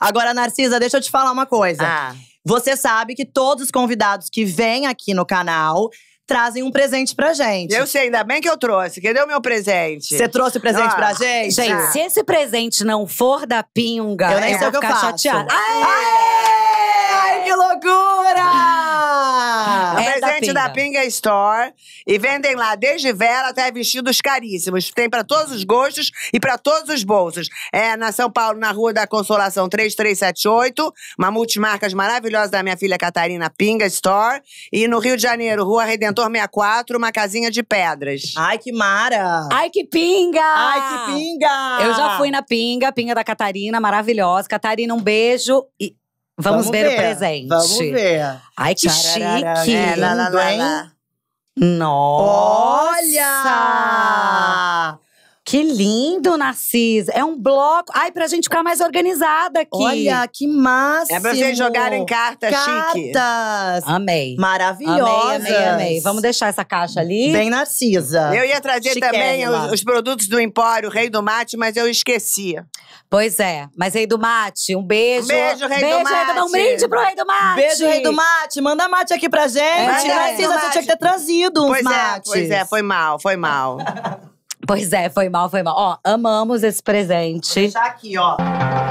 Agora, Narcisa, deixa eu te falar uma coisa. Ah. Você sabe que todos os convidados que vêm aqui no canal trazem um presente pra gente. Eu sei, ainda bem que eu trouxe. Cadê o meu presente? Você trouxe o presente ah. pra gente? Gente, ah. se esse presente não for da Pinga, eu nem sei o que eu faço. chateada. Ai, que loucura! frente da Pinga Store e vendem lá desde vela até vestidos caríssimos. Tem para todos os gostos e para todos os bolsos. É na São Paulo, na Rua da Consolação 3378, uma multimarcas maravilhosa da minha filha Catarina Pinga Store. E no Rio de Janeiro, Rua Redentor 64, uma casinha de pedras. Ai, que mara! Ai, que pinga! Ai, que pinga! Eu já fui na Pinga, Pinga da Catarina, maravilhosa. Catarina, um beijo. E Vamos, ver, ver, o presente. Vamos ver. Ai, que Tararara, chique. É, lá, lá, lá, lá. Nossa! Olha! Que lindo, Narcisa. É um bloco. Ai, pra gente ficar mais organizada aqui. Olha, que massa. É pra vocês jogarem cartas, cartas. chique. Cartas. Amei. Maravilhosa. Amei, amei, amei. Vamos deixar essa caixa ali. Bem Narcisa. Eu ia trazer Chiquérrima. também os, os, produtos do Empório, Rei do Mate, mas eu esquecia. Pois é. Mas Rei do Mate, um beijo. Um beijo, Rei beijo, do Mate. Um brinde pro Rei do Mate. Beijo, Rei do Mate. Manda mate aqui pra gente. É, Narcisa, você tinha que ter trazido uns pois mates. É, pois é, foi mal, foi mal. Pois é, foi mal, foi mal. Ó, amamos esse presente. Vou deixar aqui, ó.